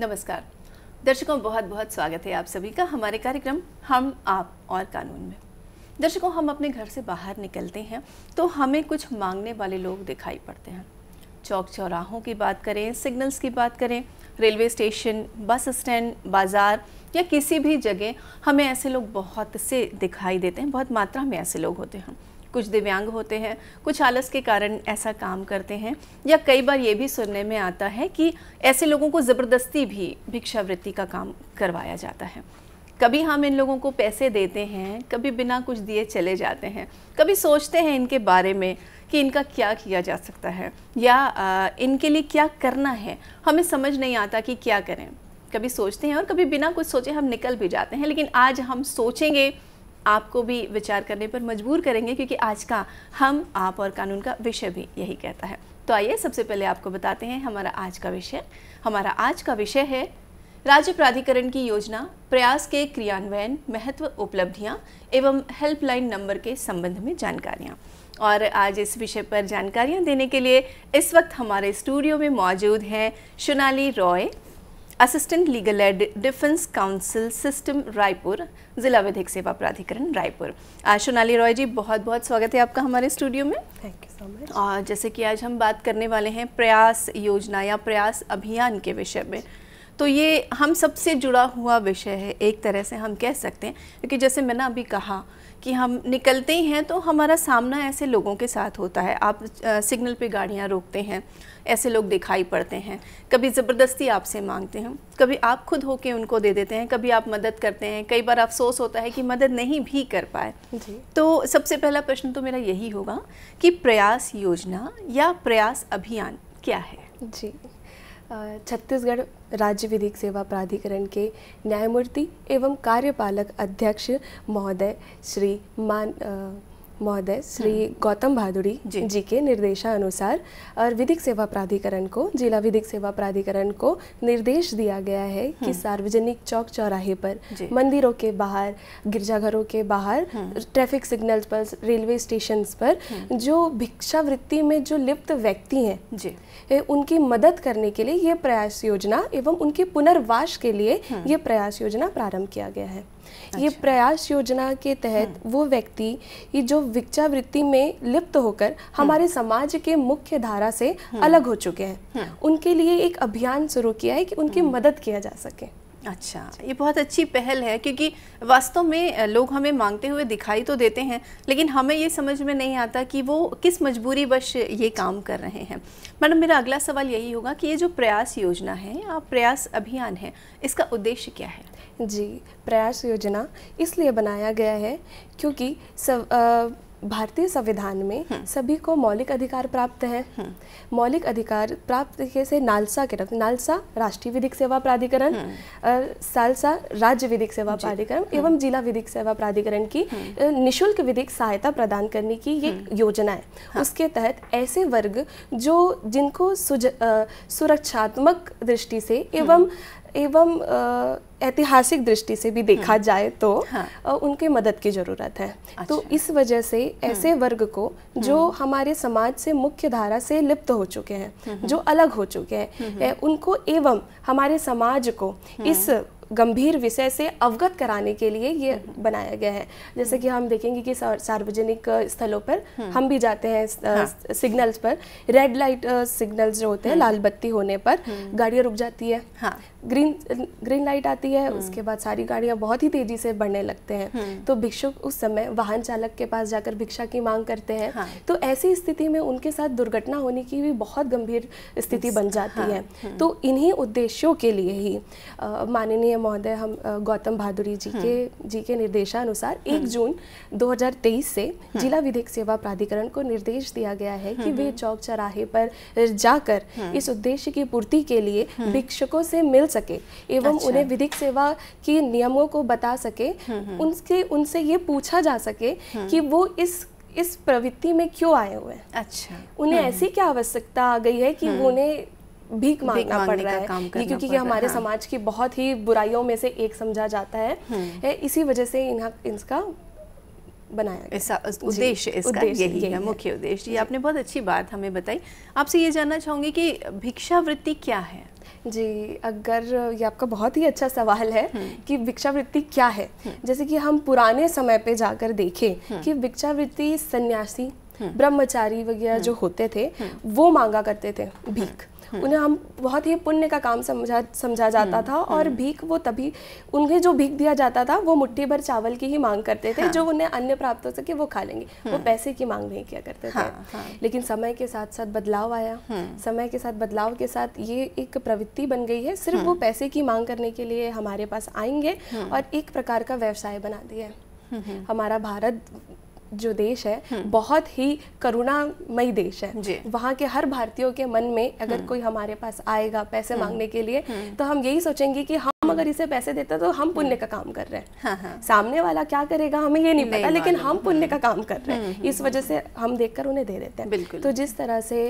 नमस्कार दर्शकों बहुत बहुत स्वागत है आप सभी का हमारे कार्यक्रम हम आप और कानून में दर्शकों हम अपने घर से बाहर निकलते हैं तो हमें कुछ मांगने वाले लोग दिखाई पड़ते हैं चौक चौराहों की बात करें सिग्नल्स की बात करें रेलवे स्टेशन बस स्टैंड बाज़ार या किसी भी जगह हमें ऐसे लोग बहुत से दिखाई देते हैं बहुत मात्रा में ऐसे लोग होते हैं कुछ दिव्यांग होते हैं कुछ आलस के कारण ऐसा काम करते हैं या कई बार ये भी सुनने में आता है कि ऐसे लोगों को ज़बरदस्ती भी भिक्षावृत्ति का काम करवाया जाता है कभी हम इन लोगों को पैसे देते हैं कभी बिना कुछ दिए चले जाते हैं कभी सोचते हैं इनके बारे में कि इनका क्या किया जा सकता है या आ, इनके लिए क्या करना है हमें समझ नहीं आता कि क्या करें कभी सोचते हैं और कभी बिना कुछ सोचे हम निकल भी जाते हैं लेकिन आज हम सोचेंगे आपको भी विचार करने पर मजबूर करेंगे क्योंकि आज का हम आप और कानून का विषय भी यही कहता है तो आइए सबसे पहले आपको बताते हैं हमारा आज का विषय हमारा आज का विषय है राज्य प्राधिकरण की योजना प्रयास के क्रियान्वयन महत्व उपलब्धियां एवं हेल्पलाइन नंबर के संबंध में जानकारियां और आज इस विषय पर जानकारियां देने के लिए इस वक्त हमारे स्टूडियो में मौजूद हैं Sonali Roy assistant legal aid defence council system Raipur जिला विधिक सेवा प्राधिकरण रायपुर आज सोनाली रॉय जी बहुत बहुत स्वागत है आपका हमारे स्टूडियो में थैंक यू सो मच और जैसे कि आज हम बात करने वाले हैं प्रयास योजना या प्रयास अभियान के विषय में तो ये हम सबसे जुड़ा हुआ विषय है एक तरह से हम कह सकते हैं क्योंकि जैसे मैंने अभी कहा कि हम निकलते ही हैं तो हमारा सामना ऐसे लोगों के साथ होता है आप सिग्नल पे गाड़ियाँ रोकते हैं ऐसे लोग दिखाई पड़ते हैं कभी ज़बरदस्ती आपसे मांगते हैं कभी आप खुद होके उनको दे देते हैं कभी आप मदद करते हैं कई बार अफसोस होता है कि मदद नहीं भी कर पाए तो सबसे पहला प्रश्न तो मेरा यही होगा कि प्रयास योजना या प्रयास अभियान क्या है जी छत्तीसगढ़ राज्य विधिक सेवा प्राधिकरण के न्यायमूर्ति एवं कार्यपालक अध्यक्ष महोदय श्री मान महोदय हाँ। श्री गौतम भादुड़ी जी, जी के निर्देशानुसार और विधिक सेवा प्राधिकरण को जिला विधिक सेवा प्राधिकरण को निर्देश दिया गया है हाँ। कि सार्वजनिक चौक चौराहे पर मंदिरों के बाहर गिरजाघरों के बाहर हाँ। ट्रैफिक सिग्नल्स पर रेलवे स्टेशन पर जो भिक्षावृत्ति में जो लिप्त व्यक्ति हैं उनकी मदद करने के लिए ये प्रयास योजना एवं उनके पुनर्वास के लिए ये प्रयास योजना प्रारंभ किया गया है अच्छा। ये प्रयास योजना के तहत हम्म। वो व्यक्ति ये जो विक्षावृत्ति में लिप्त होकर हम्म। हमारे समाज के मुख्य धारा से हम्म। अलग हो चुके हैं उनके लिए एक अभियान शुरू किया है कि उनकी मदद किया जा सके अच्छा ये बहुत अच्छी पहल है क्योंकि वास्तव में लोग हमें मांगते हुए दिखाई तो देते हैं लेकिन हमें ये समझ में नहीं आता कि वो किस मजबूरी वश ये काम कर रहे हैं मैडम मेरा अगला सवाल यही होगा कि ये जो प्रयास योजना है या प्रयास अभियान है इसका उद्देश्य क्या है जी प्रयास योजना इसलिए बनाया गया है क्योंकि सब आ, भारतीय संविधान में हम्म। सभी को मौलिक अधिकार प्राप्त है हम्म। मौलिक अधिकार प्राप्त से नालसा के रख नालसा राष्ट्रीय विधिक सेवा प्राधिकरण हम्म। सालसा राज्य विधिक सेवा प्राधिकरण एवं जिला विधिक सेवा प्राधिकरण की निशुल्क विधिक सहायता प्रदान करने की ये योजना है हाँ। उसके तहत ऐसे वर्ग जो जिनको सुरक्षात्मक दृष्टि से एवं एवं ऐतिहासिक दृष्टि से भी देखा हम्म। जाए तो हाँ। उनके मदद की ज़रूरत है तो अच्छा। तो इस वजह से ऐसे हम्म। वर्ग को जो हम्म। हमारे समाज से मुख्य धारा से लिप्त हो चुके हैं जो अलग हो चुके हैं उनको एवं हमारे समाज को इस गंभीर विषय से अवगत कराने के लिए ये बनाया गया है जैसे कि हम देखेंगे कि सार्वजनिक स्थलों पर हम्म। हम भी जाते हैं हाँ। सिग्नल्स पर रेड लाइट सिग्नल्स जो होते हैं हम्म। लाल बत्ती होने पर हम्म। गाड़ियां रुक जाती है हाँ। ग्रीन ग्रीन लाइट आती है उसके बाद सारी गाड़ियां बहुत ही तेजी से बढ़ने लगते हैं तो भिक्षुक उस समय वाहन चालक के पास जाकर भिक्षा की मांग करते हैं हाँ। तो ऐसी स्थिति में उनके साथ दुर्घटना होने की भी बहुत गंभीर स्थिति बन जाती हाँ। है तो इन्हीं उद्देश्यों के लिए ही माननीय महोदय हम गौतम भादुरी जी हम्म। के जी के निर्देशानुसार 1 हम्म। जून 2023 से हम्म। जिला विधिक सेवा प्राधिकरण को निर्देश दिया गया है कि वे चौक चौराहे पर जाकर इस उद्देश्य की पूर्ति के लिए भिक्षकों से मिल सके एवं अच्छा। उन्हें विधिक सेवा के नियमों को बता सके उनके उनसे ये पूछा जा सके कि वो इस इस प्रवृत्ति में क्यों आए हुए हैं अच्छा उन्हें ऐसी क्या आवश्यकता आ गई है कि उन्हें भीख मांगना पड़ रहा है काम ये क्योंकि ये हमारे हाँ। समाज की बहुत ही बुराइयों में से एक समझा जाता है हम्म। इसी वजह से इन्हा इनका बनाया गया। ऐसा उद्देश्य इसका उद्देश, यही, यही है मुख्य उद्देश्य ये आपने बहुत अच्छी बात हमें बताई आपसे ये जानना चाहूंगी कि भिक्षावृत्ति क्या है जी अगर ये आपका बहुत ही अच्छा सवाल है हम्म। कि भिक्षावृत्ति क्या है हम्म। जैसे कि हम पुराने समय पे जाकर देखें कि भिक्षावृत्ति सन्यासी ब्रह्मचारी वगैरह जो होते थे वो मांगा करते थे भीख हम्म। उन्हें हम बहुत ही पुण्य का काम समझा समझा जाता हम्म, था और हम्म। भीख वो तभी उन्हें जो भीख दिया जाता था वो मुट्ठी भर चावल की ही मांग करते थे हाँ। जो उन्हें अन्य प्राप्त हो सके वो खा लेंगे वो पैसे की मांग नहीं किया करते थे हाँ, हाँ। लेकिन समय के साथ साथ बदलाव आया समय के साथ बदलाव के साथ ये एक प्रवृत्ति बन गई है सिर्फ वो पैसे की मांग करने के लिए हमारे पास आएंगे और एक प्रकार का व्यवसाय बना दिया हमारा भारत जो देश है हम्म। बहुत ही करुणामयी देश है वहाँ के हर भारतीयों के मन में अगर हम्म। कोई हमारे पास आएगा पैसे हम्म। मांगने के लिए तो हम यही सोचेंगे कि हम अगर इसे पैसे देते तो हम पुण्य का काम कर रहे हैं हाँ हाँ। सामने वाला क्या करेगा हमें ये नहीं पता लेकिन हम पुण्य का काम कर रहे हैं इस वजह से हम देख उन्हें दे देते हैं बिल्कुल तो जिस तरह से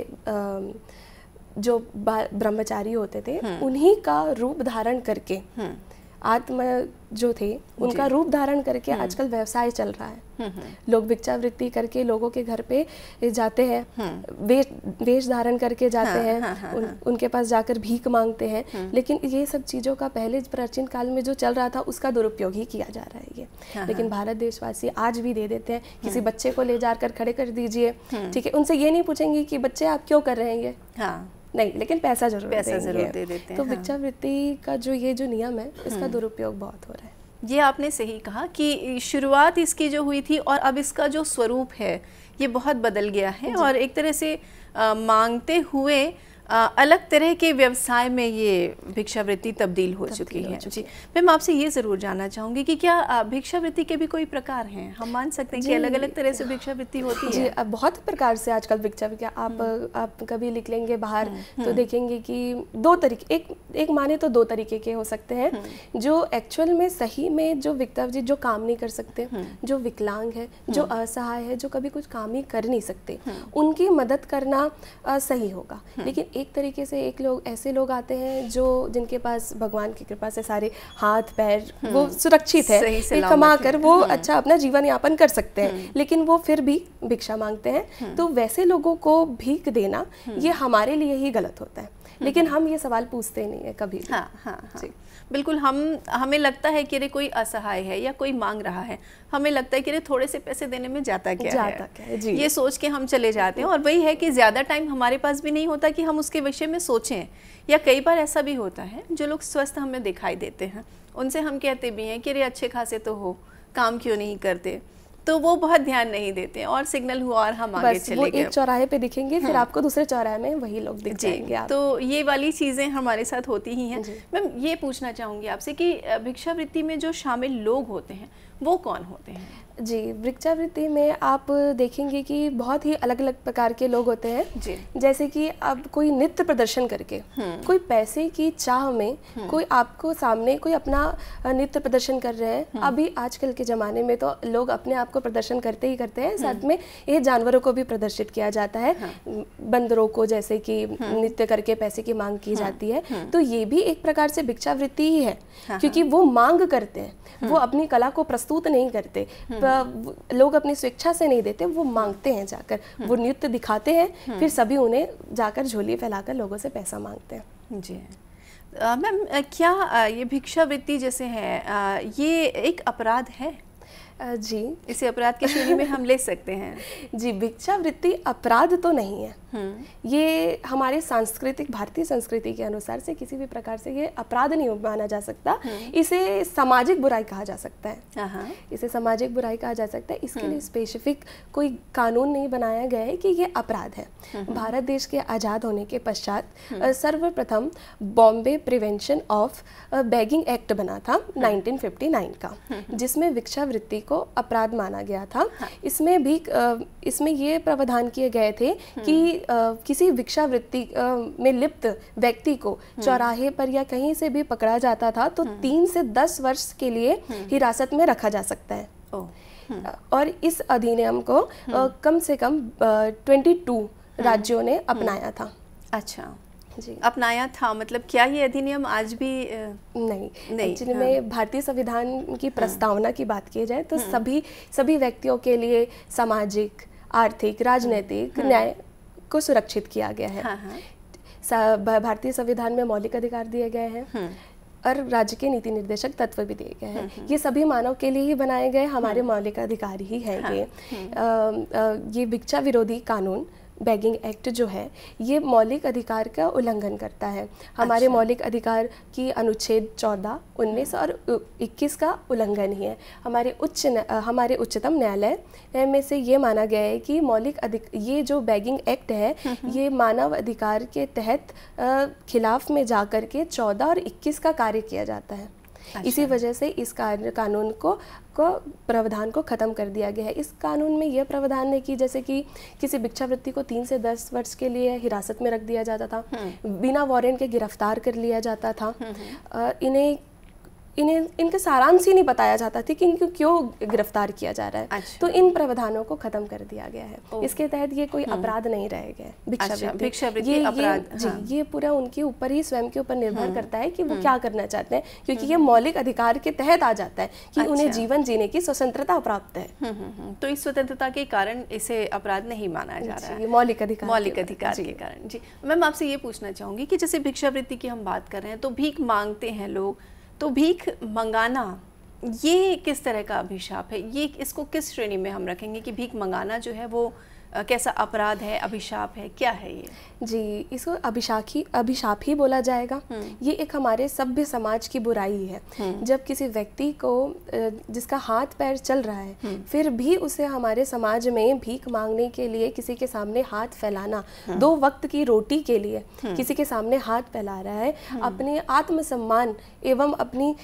जो ब्रह्मचारी होते थे उन्हीं का रूप धारण करके आत्म जो थे उनका रूप धारण करके हम्म। आजकल व्यवसाय चल रहा है हम्म, हम्म। लोग भिक्षावृत्ति करके लोगों के घर पे जाते हैं वेश वेश धारण करके जाते हाँ, हैं हाँ, हाँ, उन, उनके पास जाकर भीख मांगते हैं लेकिन ये सब चीज़ों का पहले प्राचीन काल में जो चल रहा था उसका दुरुपयोग ही किया जा रहा है ये लेकिन भारत देशवासी आज भी दे देते हैं किसी बच्चे को ले जाकर खड़े कर दीजिए ठीक है उनसे ये नहीं पूछेंगे कि बच्चे आप क्यों कर रहे हैं ये नहीं लेकिन पैसा जरूर पैसा जरूर दे देते हैं तो भिक्षावृत्ति हाँ। का जो ये जो नियम है इसका हम्म। दुरुपयोग बहुत हो रहा है ये आपने सही कहा कि शुरुआत इसकी जो हुई थी और अब इसका जो स्वरूप है ये बहुत बदल गया है और एक तरह से आ, मांगते हुए आ, अलग तरह के व्यवसाय में ये भिक्षावृत्ति तब्दील हो तब्दील चुकी है जी मैम आपसे ये ज़रूर जानना चाहूंगी कि क्या भिक्षावृत्ति के भी कोई प्रकार हैं हम मान सकते हैं कि अलग अलग तरह से भिक्षावृत्ति होती है जी बहुत प्रकार से आजकल भिक्षावृत्ति आप हम्म। आप कभी लेंगे बाहर हम्म, तो हम्म। देखेंगे कि दो तरीके एक एक माने तो दो तरीके के हो सकते हैं जो एक्चुअल में सही में जो विक्ता जो काम नहीं कर सकते जो विकलांग है जो असहाय है जो कभी कुछ काम ही कर नहीं सकते उनकी मदद करना सही होगा लेकिन एक तरीके से एक लोग ऐसे लोग आते हैं जो जिनके पास भगवान की कृपा से सारे हाथ पैर हम्म। वो सुरक्षित है कमा कर वो हम्म। अच्छा अपना जीवन यापन कर सकते हैं हम्म। लेकिन वो फिर भी भिक्षा मांगते हैं तो वैसे लोगों को भीख देना ये हमारे लिए ही गलत होता है लेकिन हम ये सवाल पूछते नहीं है कभी हाँ हाँ, हाँ. बिल्कुल हम हमें लगता है कि अरे कोई असहाय है या कोई मांग रहा है हमें लगता है कि अरे थोड़े से पैसे देने में जाता क्या जाता है, क्या है जी। ये सोच के हम चले जाते हैं और वही है कि ज़्यादा टाइम हमारे पास भी नहीं होता कि हम उसके विषय में सोचें या कई बार ऐसा भी होता है जो लोग स्वस्थ हमें दिखाई देते हैं उनसे हम कहते भी हैं कि अरे अच्छे खासे तो हो काम क्यों नहीं करते तो वो बहुत ध्यान नहीं देते और सिग्नल हुआ और हम आगे चले गए एक चौराहे पे दिखेंगे हाँ। फिर आपको दूसरे चौराहे में वही लोग दिख जाएंगे तो ये वाली चीज़ें हमारे साथ होती ही हैं मैम ये पूछना चाहूंगी आपसे कि भिक्षावृत्ति में जो शामिल लोग होते हैं वो कौन होते हैं जी वृक्षावृत्ति में आप देखेंगे कि बहुत ही अलग अलग प्रकार के लोग होते हैं जी जैसे कि अब कोई नृत्य प्रदर्शन करके हम्म। कोई पैसे की चाह में हम्म। कोई आपको सामने कोई अपना नृत्य प्रदर्शन कर रहे हैं हम्म। अभी आजकल के ज़माने में तो लोग अपने आप को प्रदर्शन करते ही करते हैं साथ में ये जानवरों को भी प्रदर्शित किया जाता है हाँ। बंदरों को जैसे कि हाँ। नृत्य करके पैसे की मांग की हाँ। जाती है तो ये भी एक प्रकार से भिक्षावृत्ति ही है क्योंकि वो मांग करते हैं वो अपनी कला को प्रस्तुत नहीं करते लोग अपनी स्वेच्छा से नहीं देते वो मांगते हैं जाकर वो हम्म। नृत्य दिखाते हैं हम्म। फिर सभी उन्हें जाकर झोली फैलाकर लोगों से पैसा मांगते हैं जी मैम क्या ये भिक्षावृत्ति जैसे है ये एक अपराध है जी इसे अपराध की श्रेणी में हम ले सकते हैं जी भिक्षावृत्ति अपराध तो नहीं है हम्म। ये हमारे सांस्कृतिक भारतीय संस्कृति के अनुसार से किसी भी प्रकार से ये अपराध नहीं माना जा सकता हम्म। इसे सामाजिक बुराई कहा जा सकता है हाँ, हाँ। इसे सामाजिक बुराई कहा जा सकता है इसके लिए स्पेसिफिक हम्म। कोई कानून नहीं बनाया गया है कि ये अपराध है भारत देश के आज़ाद होने के पश्चात सर्वप्रथम Bombay prevention of begging act बना था हाँ। नाइनटीन का जिसमें भिक्षावृत्ति को अपराध माना गया था इसमें भी इसमें ये प्रावधान किए गए थे कि किसी भिक्षावृत्ति में लिप्त व्यक्ति को हम्म। चौराहे पर या कहीं से भी पकड़ा जाता था तो हम्म। तीन से दस वर्ष के लिए हम्म। हिरासत में रखा जा सकता है और इस अधिनियम को कम से कम ट्वेंटी टू राज्यों ने अपनाया था अच्छा जी अपनाया था मतलब क्या ये अधिनियम आज भी नहीं नहीं एक्चुअली हाँ। भारतीय संविधान की हाँ। प्रस्तावना हाँ। की बात की जाए तो हाँ। सभी सभी व्यक्तियों के लिए सामाजिक आर्थिक राजनीतिक हाँ। न्याय को सुरक्षित किया गया है हाँ, हाँ। भारतीय संविधान में मौलिक अधिकार दिए गए हैं हम्म। और राज्य के नीति निर्देशक तत्व भी दिए गए हैं हम्म, हम्म। ये सभी मानव के लिए ही बनाए गए हमारे मौलिक अधिकार ही है हाँ। ये आ, आ, ये भिक्षा विरोधी कानून बैगिंग एक्ट जो है ये मौलिक अधिकार का उल्लंघन करता है हमारे अच्छा। मौलिक अधिकार की अनुच्छेद चौदह उन्नीस और इक्कीस का उल्लंघन ही है हमारे उच्च हमारे उच्चतम न्यायालय में से ये माना गया है कि मौलिक अधिक ये जो बैगिंग एक्ट है हम्म, हम्म। ये मानव अधिकार के तहत खिलाफ में जा कर के चौदह और इक्कीस का कार्य किया जाता है इसी अच्छा। वजह से इस कानून को को प्रावधान को ख़त्म कर दिया गया है इस कानून में यह प्रावधान है कि जैसे कि किसी भिक्षावृत्ति को तीन से दस वर्ष के लिए हिरासत में रख दिया जाता था हम्म। बिना वारंट के गिरफ्तार कर लिया जाता था हम्म, हम्म। इन्हें इन्हें इनका सारांश ही नहीं बताया जाता था कि इनको क्यों गिरफ्तार किया जा रहा है अच्छा। तो इन प्रावधानों को खत्म कर दिया गया है इसके तहत ये कोई हम्म। अपराध नहीं रह गया अच्छा, ये जी हाँ। ये पूरा उनके ऊपर ही स्वयं के ऊपर निर्भर हम्म। करता है कि वो हम्म। क्या करना चाहते हैं क्योंकि ये मौलिक अधिकार के तहत आ जाता है कि उन्हें अच्छा। जीवन जीने की स्वतंत्रता प्राप्त है तो इस स्वतंत्रता के कारण इसे अपराध नहीं माना जा रहा है मौलिक अधिकार मौलिक अधिकार के कारण जी मैम आपसे ये पूछना चाहूंगी कि जैसे भिक्षावृत्ति की हम बात कर रहे हैं तो भीख मांगते हैं लोग तो भीख मंगाना ये किस तरह का अभिशाप है ये इसको किस श्रेणी में हम रखेंगे कि भीख मंगाना जो है वो कैसा अपराध है अभिशाप है क्या है ये जी इसको अभिशाप ही अभिशाप ही बोला जाएगा हम्म। ये एक हमारे सभ्य समाज की बुराई है हम्म। जब किसी व्यक्ति को जिसका हाथ पैर चल रहा है हम्म। फिर भी उसे हमारे समाज में भीख मांगने के लिए किसी के सामने हाथ फैलाना दो वक्त की रोटी के लिए किसी के सामने हाथ फैला रहा है अपने आत्मसम्मान एवं अपनी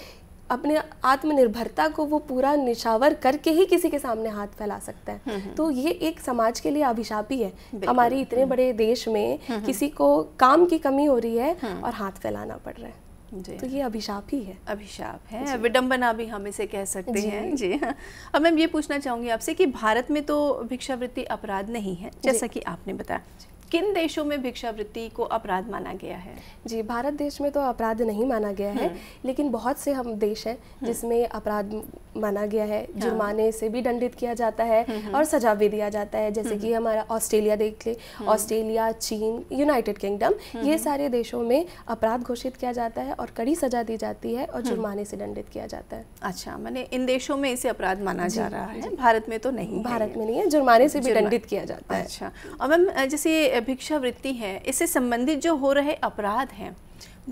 अपने आत्मनिर्भरता को वो पूरा निशावर करके ही किसी के सामने हाथ फैला सकता है हम्म, हम्म। तो ये एक समाज के लिए अभिशापी है हमारे इतने हम्म। बड़े देश में किसी को काम की कमी हो रही है और हाथ फैलाना पड़ रहा है तो ये अभिशाप ही है अभिशाप है विडम्बना भी हम इसे कह सकते जी। हैं जी अब मैम ये पूछना चाहूंगी आपसे कि भारत में तो भिक्षावृत्ति अपराध नहीं है जैसा कि आपने बताया किन देशों में भिक्षावृत्ति को अपराध माना गया है जी भारत देश में तो अपराध नहीं माना गया है हम्म। लेकिन बहुत से हम देश हैं हम्म। जिसमें अपराध माना गया है हाँ। जुर्माने से भी दंडित किया जाता है हम्म, और सजा भी दिया जाता है जैसे कि हमारा ऑस्ट्रेलिया देख ले ऑस्ट्रेलिया चीन यूनाइटेड किंगडम ये सारे देशों में अपराध घोषित किया जाता है और कड़ी सजा दी जाती है और जुर्माने से दंडित किया जाता है अच्छा मैंने इन देशों में इसे अपराध माना जा रहा है भारत में तो नहीं भारत में नहीं है जुर्माने से भी दंडित किया जाता है अच्छा और मैम जैसे वृत्ति है इससे संबंधित जो हो रहे अपराध हैं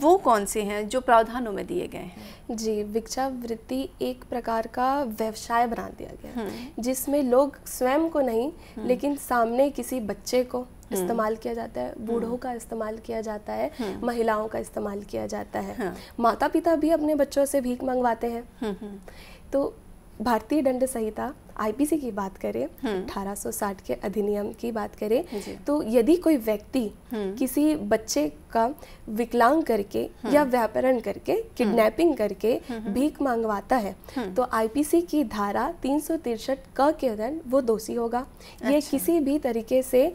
वो कौन से हैं जो प्रावधानों में दिए गए हैं जी भिक्षा वृत्ति एक प्रकार का व्यवसाय बना दिया गया हम्म। जिसमें लोग स्वयं को नहीं हम्म। लेकिन सामने किसी बच्चे को हम्म। इस्तेमाल किया जाता है बूढ़ों का इस्तेमाल किया जाता है महिलाओं का इस्तेमाल किया जाता है माता पिता भी अपने बच्चों से भीख मंगवाते हैं तो भारतीय दंड संहिता आईपीसी की बात करें 1860 हम्म। के अधिनियम की बात करें तो यदि कोई व्यक्ति हम्म। किसी बच्चे का विकलांग करके हम्म। या व्यापरण करके किडनैपिंग करके भीख मांगवाता है तो आईपीसी की धारा तीन सौ क के अधन वो दोषी होगा ये अच्छा। किसी भी तरीके से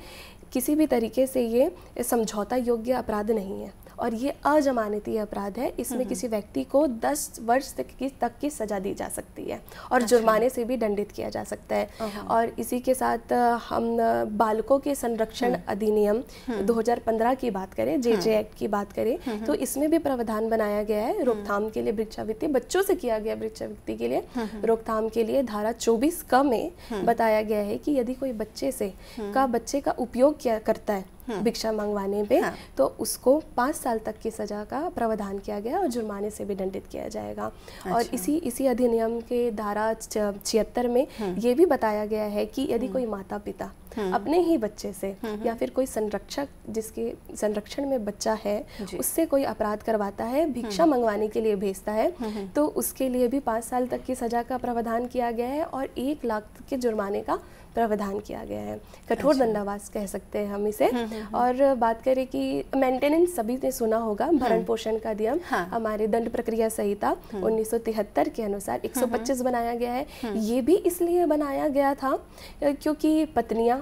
किसी भी तरीके से ये समझौता योग्य अपराध नहीं है और ये अजमानती अपराध है इसमें किसी व्यक्ति को दस वर्ष तक की तक की सजा दी जा सकती है और अच्छा। जुर्माने से भी दंडित किया जा सकता है और इसी के साथ हम बालकों के संरक्षण हम्म। अधिनियम 2015 हम्म। की बात करें जे जे हम्म। एक्ट की बात करें तो इसमें भी प्रावधान बनाया गया है रोकथाम के लिए वृक्षावृत्ति बच्चों से किया गया वृक्षावृत्ति के लिए रोकथाम के लिए धारा चौबीस क में बताया गया है कि यदि कोई बच्चे से का बच्चे का उपयोग किया करता है हाँ। भिक्षा मंगवाने पे हाँ। तो उसको पाँच साल तक की सजा का प्रावधान किया गया और जुर्माने से भी दंडित किया जाएगा अच्छा। और इसी इसी अधिनियम के धारा छिहत्तर में हाँ। ये भी बताया गया है कि यदि हाँ। कोई माता पिता अपने ही बच्चे से या फिर कोई संरक्षक जिसके संरक्षण में बच्चा है उससे कोई अपराध करवाता है भिक्षा मंगवाने के लिए भेजता है तो उसके लिए भी पाँच साल तक की सजा का प्रावधान किया गया है और एक लाख के जुर्माने का प्रावधान किया गया है कठोर अच्छा। दंडावास कह सकते हैं हम इसे हम्म, हम्म, हम्म। और बात करें कि मेंटेनेंस सभी ने सुना होगा भरण पोषण का नियम हाँ। हमारे दंड प्रक्रिया संहिता उन्नीस के अनुसार 125 बनाया गया है ये भी इसलिए बनाया गया था क्योंकि पत्नियां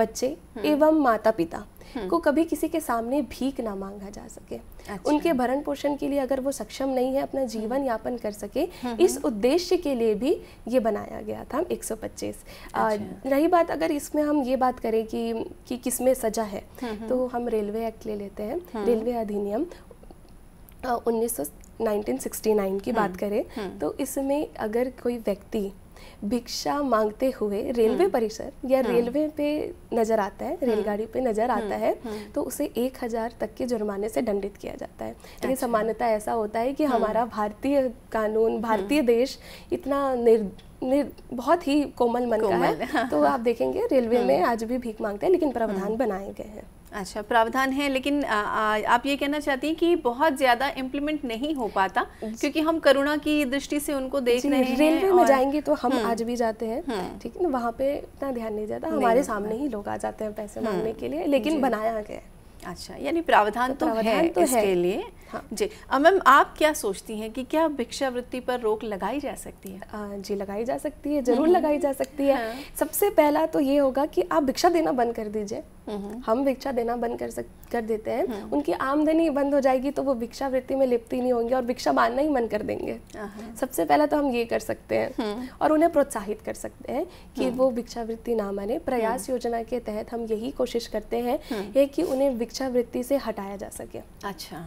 बच्चे एवं माता पिता हम्म। को कभी किसी के सामने भीख ना मांगा जा सके अच्छा। उनके भरण पोषण के लिए अगर वो सक्षम नहीं है अपना हम्म। जीवन यापन कर सके हम्म, इस उद्देश्य के लिए भी ये बनाया गया था 125 अच्छा। रही बात अगर इसमें हम ये बात करें कि कि किस में सजा है तो हम रेलवे एक्ट ले लेते हैं हाँ। रेलवे अधिनियम उन्नीस 1969 की बात करें तो इसमें अगर कोई व्यक्ति भिक्षा मांगते हुए रेलवे हम्म। परिसर या हम्म। रेलवे पे नजर आता है हम्म। रेलगाड़ी पे नजर आता है तो उसे एक हजार तक के जुर्माने से दंडित किया जाता है लेकिन तो अच्छा। सामान्यता ऐसा होता है कि हमारा भारतीय कानून भारतीय देश इतना निर् बहुत ही कोमल मन का है हाँ। तो आप देखेंगे रेलवे में आज भी भीख मांगते हैं लेकिन प्रावधान बनाए गए हैं अच्छा प्रावधान है लेकिन आ, आ, आप ये कहना चाहती हैं कि बहुत ज़्यादा इम्प्लीमेंट नहीं हो पाता क्योंकि हम करुणा की दृष्टि से उनको देख रहे हैं रेलवे में जाएंगे तो हम हम्म। आज भी जाते हैं हम्म। ठीक है ना वहाँ पे इतना ध्यान नहीं जाता हमारे सामने ही लोग आ जाते हैं पैसे हम्म। मांगने के लिए लेकिन बनाया गया है अच्छा यानी प्रावधान तो, तो प्रावधान है तो इसके है। लिए हाँ। जी मैम आप क्या सोचती हैं कि क्या भिक्षावृत्ति पर रोक लगाई जा सकती है आ, जी लगाई जा सकती है जरूर लगाई जा सकती है हाँ। सबसे पहला तो ये होगा कि आप भिक्षा देना बंद कर दीजिए हम भिक्षा देना बंद कर सक कर देते हैं उनकी आमदनी बंद हो जाएगी तो वो भिक्षा वृत्ति में लिप्त ही नहीं होंगे और भिक्षा मानना ही मन कर देंगे सबसे पहला तो हम ये कर सकते हैं हम्म। और उन्हें प्रोत्साहित कर सकते हैं कि हम्म। वो भिक्षावृत्ति ना माने प्रयास हम्म। योजना के तहत हम यही कोशिश करते हैं कि उन्हें भिक्षावृत्ति से हटाया जा सके अच्छा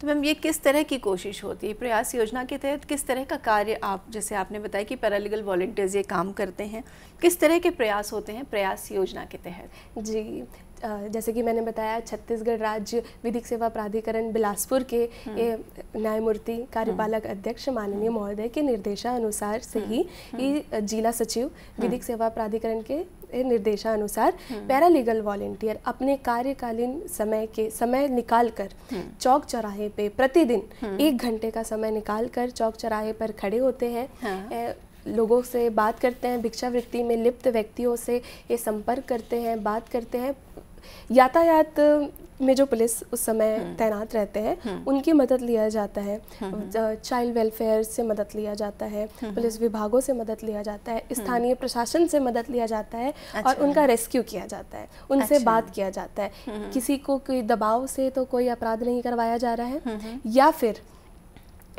तो मैम ये किस तरह की कोशिश होती है प्रयास योजना के तहत किस तरह का कार्य आप जैसे आपने बताया कि पैरालीगल वॉल्टियर्स ये काम करते हैं किस तरह के प्रयास होते हैं प्रयास योजना के तहत जी जैसे कि मैंने बताया छत्तीसगढ़ राज्य विधिक सेवा प्राधिकरण बिलासपुर के हम्म। न्यायमूर्ति कार्यपालक हम्म। अध्यक्ष माननीय हम्म। महोदय के निर्देशानुसार से ही जिला सचिव विधिक सेवा प्राधिकरण के निर्देशानुसार पैरालीगल हम्म। वॉलेंटियर अपने कार्यकालीन समय के समय निकाल कर हम्म। चौक चौराहे पे प्रतिदिन हम्म। एक घंटे का समय निकाल कर चौक चौराहे पर खड़े होते हैं हाँ। लोगों से बात करते हैं भिक्षावृत्ति में लिप्त व्यक्तियों से ये संपर्क करते हैं बात करते हैं यातायात में जो पुलिस उस समय हम्म। तैनात रहते हैं हम्म। उनकी मदद लिया जाता है हम्म, चाइल्ड वेलफेयर से मदद लिया जाता है पुलिस विभागों से मदद लिया जाता है स्थानीय प्रशासन से मदद लिया जाता है अच्छा। और उनका रेस्क्यू किया जाता है उनसे अच्छा। बात किया जाता है किसी को कोई दबाव से तो कोई अपराध नहीं करवाया जा रहा है या फिर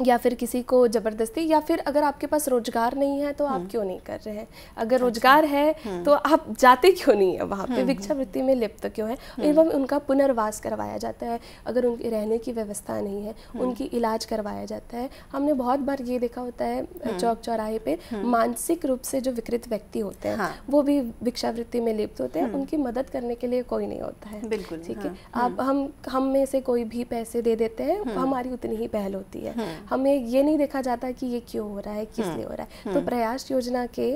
या फिर किसी को ज़बरदस्ती या फिर अगर आपके पास रोज़गार नहीं है तो आप हम्म। क्यों नहीं कर रहे हैं अगर अच्छा। रोज़गार है हम्म। तो आप जाते क्यों नहीं है वहाँ पे हम्म। भिक्षावृत्ति में लिप्त क्यों है एवं उनका पुनर्वास करवाया जाता है अगर उनके रहने की व्यवस्था नहीं है उनकी इलाज करवाया जाता है हमने बहुत बार ये देखा होता है चौक चौराहे पे मानसिक रूप से जो विकृत व्यक्ति होते हैं हाँ। वो भी भिक्षावृत्ति में लिप्त होते हैं उनकी मदद करने के लिए कोई नहीं होता है बिल्कुल ठीक हाँ। है आप हम हम में से कोई भी पैसे दे देते हैं हमारी उतनी ही पहल होती है हमें ये नहीं देखा जाता कि ये क्यों हो रहा है किस हम्म, लिए हो रहा है तो हम्म। प्रयास योजना के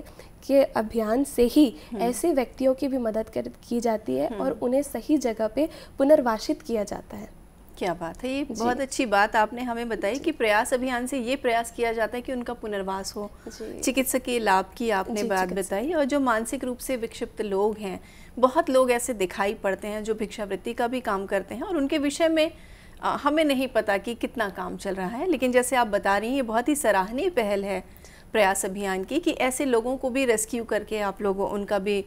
के अभियान से ही हम्म। ऐसे व्यक्तियों की भी मदद कर, की जाती है और उन्हें सही जगह पे पुनर्वासित किया जाता है क्या बात है ये बहुत अच्छी बात आपने हमें बताई कि प्रयास अभियान से ये प्रयास किया जाता है कि उनका पुनर्वास हो चिकित्सकीय लाभ की आपने बात बताई और जो मानसिक रूप से विक्षिप्त लोग हैं बहुत लोग ऐसे दिखाई पड़ते हैं जो भिक्षावृत्ति का भी काम करते हैं और उनके विषय में आ, हमें नहीं पता कि कितना काम चल रहा है लेकिन जैसे आप बता रही हैं ये बहुत ही सराहनीय पहल है प्रयास अभियान की कि ऐसे लोगों को भी रेस्क्यू करके आप लोगों उनका भी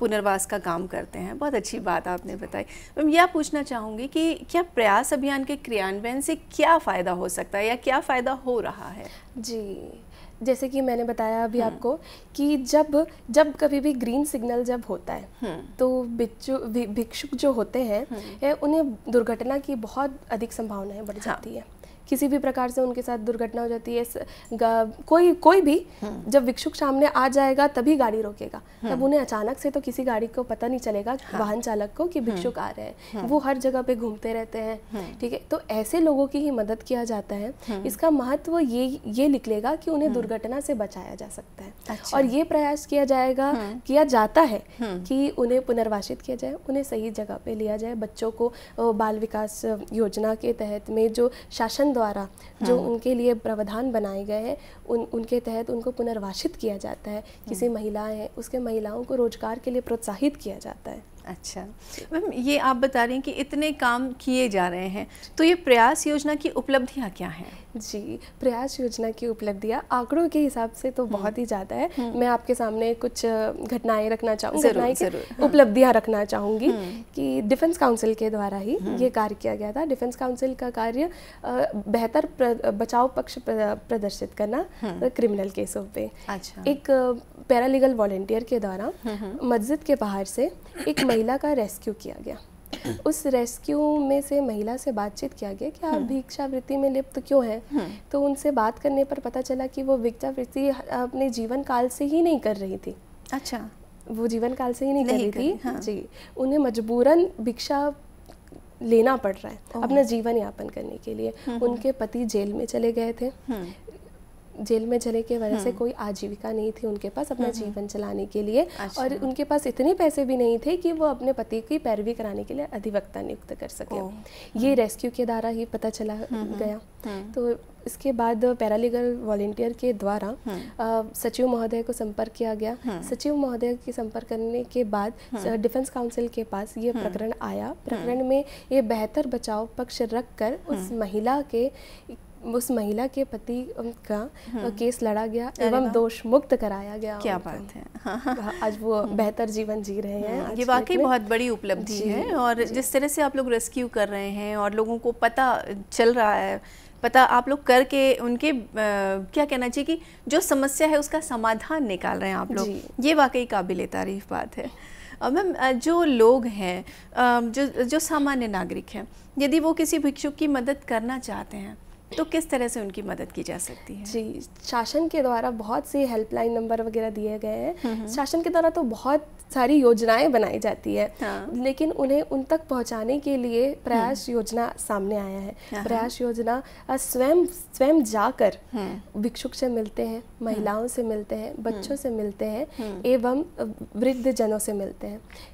पुनर्वास का काम करते हैं बहुत अच्छी बात आपने बताई मैम यह पूछना चाहूँगी कि क्या प्रयास अभियान के क्रियान्वयन से क्या फ़ायदा हो सकता है या क्या फ़ायदा हो रहा है जी जैसे कि मैंने बताया अभी हम्म। आपको कि जब जब कभी भी ग्रीन सिग्नल जब होता है हम्म। तो भिक्षुक जो होते हम्म। हैं उन्हें दुर्घटना की बहुत अधिक संभावनाएं बढ़ हाँ। जाती है किसी भी प्रकार से उनके साथ दुर्घटना हो जाती है कोई कोई भी हम्म। जब विक्षुक सामने आ जाएगा तभी गाड़ी रोकेगा हम्म। तब उन्हें अचानक से तो किसी गाड़ी को पता नहीं चलेगा हाँ। वाहन चालक को कि भिक्षुक हम्म। आ रहे हैं वो हर जगह पे घूमते रहते हैं ठीक है तो ऐसे लोगों की ही मदद किया जाता है इसका महत्व ये ये निकलेगा कि उन्हें दुर्घटना से बचाया जा सकता है अच्छा। और ये प्रयास किया जाएगा किया जाता है कि उन्हें पुनर्वासित किया जाए उन्हें सही जगह पे लिया जाए बच्चों को बाल विकास योजना के तहत में जो शासन द्वारा जो हाँ। उनके लिए प्रावधान बनाए गए हैं उन उनके तहत उनको पुनर्वासित किया जाता है किसी हाँ। महिलाएं हैं उसके महिलाओं को रोजगार के लिए प्रोत्साहित किया जाता है अच्छा मैम ये आप बता रही हैं कि इतने काम किए जा रहे हैं तो ये प्रयास योजना की उपलब्धियाँ क्या हैं जी प्रयास योजना की उपलब्धियाँ आंकड़ों के हिसाब से तो बहुत ही हम्म। ज़्यादा है हम्म। मैं आपके सामने कुछ घटनाएं रखना चाहूँगी हाँ। उपलब्धियाँ रखना चाहूँगी हम्म। कि डिफेंस काउंसिल के द्वारा ही ये कार्य किया गया था डिफेंस काउंसिल का कार्य बेहतर बचाव पक्ष प्रदर्शित करना क्रिमिनल केसों पर अच्छा। एक पैरालीगल वॉलेंटियर के द्वारा मस्जिद के बाहर से एक महिला का रेस्क्यू किया गया उस रेस्क्यू में से महिला से बातचीत किया गया कि आप हम्म। भिक्षावृत्ति में लिप्त क्यों हैं हम्म। तो उनसे बात करने पर पता चला कि वो भिक्षावृत्ति अपने जीवन काल से ही नहीं कर रही थी अच्छा वो जीवन काल से ही नहीं, नहीं कर रही थी हाँ। जी उन्हें मजबूरन भिक्षा लेना पड़ रहा है अपना जीवन यापन करने के लिए हम्म, उनके पति जेल में चले गए थे जेल में चले के वजह से हम्म। कोई आजीविका नहीं थी उनके पास अपना हम्म, हम्म। जीवन चलाने के लिए अच्छा। और उनके पास इतने पैसे भी नहीं थे कि वो अपने पति की पैरवी कराने के लिए अधिवक्ता नियुक्त कर सके ये रेस्क्यू के द्वारा ही पता चला गया तो इसके बाद पैरालीगल वॉलेंटियर के द्वारा सचिव महोदय को संपर्क किया गया सचिव महोदय के संपर्क करने के बाद डिफेंस काउंसिल के पास ये प्रकरण आया प्रकरण में ये बेहतर बचाव पक्ष रख कर उस महिला के उस महिला के पति का हम्म। केस लड़ा गया एवं दोष मुक्त कराया गया क्या बात है हाँ, हाँ, हाँ। आज वो हम्म। बेहतर जीवन जी रहे हैं ये वाकई बहुत बड़ी उपलब्धि है और जिस तरह से आप लोग रेस्क्यू कर रहे हैं और लोगों को पता चल रहा है पता आप लोग करके उनके आ, क्या कहना चाहिए कि जो समस्या है उसका समाधान निकाल रहे हैं आप लोग ये वाकई काबिल तारीफ बात है मैम जो लोग हैं जो जो सामान्य नागरिक हैं यदि वो किसी भिक्षुक की मदद करना चाहते हैं तो किस तरह से उनकी मदद की जा सकती है जी शासन के द्वारा बहुत सी हेल्पलाइन नंबर वगैरह दिए गए हैं हम्म, हम्म। शासन के द्वारा तो बहुत सारी योजनाएं बनाई जाती है हाँ। लेकिन उन्हें उन तक पहुंचाने के लिए हम्म। प्रयास योजना सामने आया है हाँ, हाँ। प्रयास योजना स्वयं स्वयं जाकर भिक्षुक से मिलते हैं महिलाओं हाँ। से मिलते हैं बच्चों से मिलते हैं एवं वृद्ध जनों से मिलते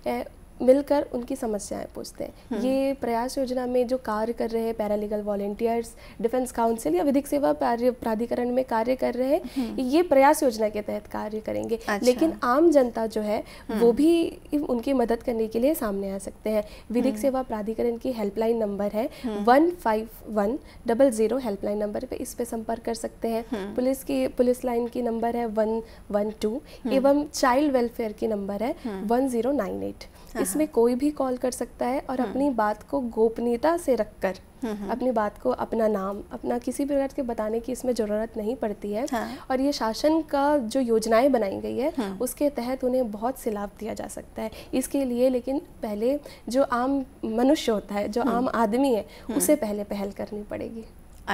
हैं मिलकर उनकी समस्याएं पूछते हैं हम्म। ये प्रयास योजना में जो कार्य कर रहे हैं पैरालीगल वॉलेंटियर्स डिफेंस काउंसिल या विधिक सेवा प्राधिकरण में कार्य कर रहे हैं हम्म। ये प्रयास योजना के तहत कार्य करेंगे अच्छा। लेकिन आम जनता जो है हम्म। वो भी उनकी मदद करने के लिए सामने आ सकते हैं विधिक सेवा प्राधिकरण की हेल्पलाइन नंबर है one five one double zero helpline number पे इस पे संपर्क कर सकते हैं पुलिस की पुलिस लाइन की नंबर है वन वन टू एवं चाइल्ड वेलफेयर की नंबर है वन जीरो नाइन एट हाँ, इसमें हाँ। कोई भी कॉल कर सकता है और हम्म। अपनी बात को गोपनीयता से रखकर हम्म, हम्म। अपनी बात को अपना नाम अपना किसी प्रकार के बताने की इसमें ज़रूरत नहीं पड़ती है हाँ। और ये शासन का जो योजनाएं बनाई गई है उसके तहत उन्हें बहुत से लाभ दिया जा सकता है इसके लिए लेकिन पहले जो आम मनुष्य होता है जो आम आदमी है उसे पहले पहल करनी पड़ेगी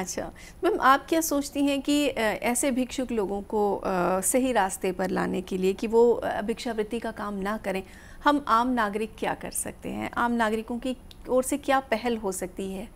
अच्छा मैम आप क्या सोचती हैं कि ऐसे भिक्षुक लोगों को सही रास्ते पर लाने के लिए कि वो भिक्षावृत्ति का काम ना करें हम आम नागरिक क्या कर सकते हैं आम नागरिकों की ओर से क्या पहल हो सकती है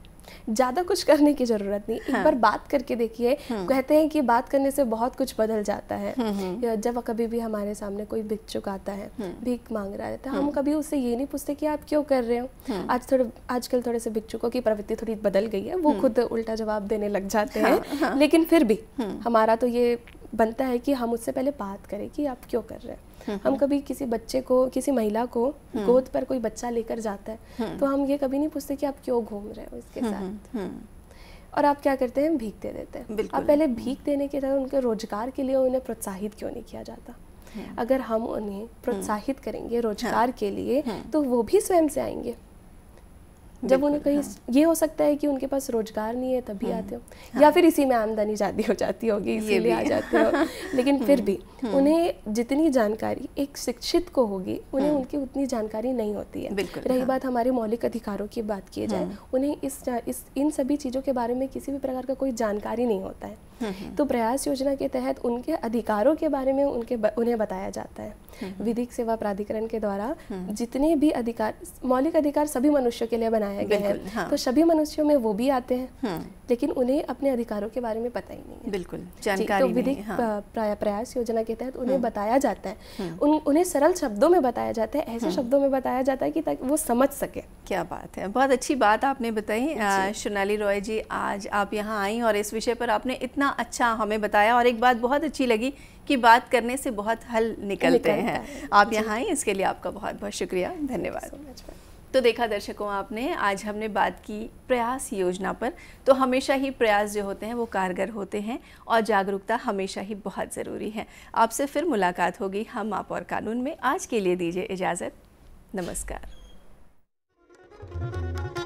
ज़्यादा कुछ करने की ज़रूरत नहीं हाँ। एक बार बात करके देखिए हाँ। कहते हैं कि बात करने से बहुत कुछ बदल जाता है हाँ, हाँ। जब कभी भी हमारे सामने कोई भिक्षुक आता है भीख मांग रहा है है हम कभी उससे ये नहीं पूछते कि आप क्यों कर रहे हो आज थोड़े आजकल थोड़े से भिक्षुकों की प्रवृत्ति थोड़ी बदल गई है वो खुद उल्टा जवाब देने लग जाते हैं लेकिन फिर भी हमारा तो ये बनता है कि हम उससे पहले बात करें कि आप क्यों कर रहे हैं हम्म, हम हम्म। कभी किसी बच्चे को किसी महिला को हम्म। गोद पर कोई बच्चा लेकर जाता है तो हम ये कभी नहीं पूछते कि आप क्यों घूम रहे हो इसके साथ और आप क्या करते हैं भीख दे देते हैं आप पहले भीख देने के तरह उनके रोजगार के लिए उन्हें प्रोत्साहित क्यों नहीं किया जाता अगर हम उन्हें प्रोत्साहित करेंगे हाँ। रोजगार के लिए तो वो भी स्वयं से आएंगे जब उन्हें कहीं हाँ। ये हो सकता है कि उनके पास रोजगार नहीं है तभी हाँ, आते हो हाँ। या फिर इसी में आमदनी ज़्यादा हो जाती होगी इसीलिए आ जाते हो लेकिन फिर भी हम्म, हम्म। उन्हें जितनी जानकारी एक शिक्षित को होगी उन्हें हम्म। उनकी उतनी जानकारी नहीं होती है रही हाँ। बात हमारे मौलिक अधिकारों की बात की जाए उन्हें इस, इस इन सभी चीज़ों के बारे में किसी भी प्रकार का कोई जानकारी नहीं होता है तो प्रयास योजना के तहत उनके अधिकारों के बारे में उनके उन्हें बताया जाता है विधिक सेवा प्राधिकरण के द्वारा जितने भी अधिकार मौलिक अधिकार सभी मनुष्य के लिए बना बनाया गया है हाँ। तो सभी मनुष्यों में वो भी आते हैं हम्म। लेकिन उन्हें अपने अधिकारों के बारे में पता ही नहीं है बिल्कुल तो जानकारी तो विधिक हाँ। प्रयास योजना के तहत उन्हें हम्म। बताया जाता है हम्म। उन, उन्हें सरल शब्दों में बताया जाता है ऐसे शब्दों में बताया जाता है कि ताकि वो समझ सके क्या बात है बहुत अच्छी बात आपने बताई सोनाली रॉय जी आज आप यहाँ आई और इस विषय पर आपने इतना अच्छा हमें बताया और एक बात बहुत अच्छी लगी कि बात करने से बहुत हल निकलते, हैं आप यहाँ आई इसके लिए आपका बहुत बहुत शुक्रिया धन्यवाद तो देखा दर्शकों आपने आज हमने बात की प्रयास योजना पर तो हमेशा ही प्रयास जो होते हैं वो कारगर होते हैं और जागरूकता हमेशा ही बहुत ज़रूरी है आपसे फिर मुलाकात होगी हम आप और कानून में आज के लिए दीजिए इजाज़त नमस्कार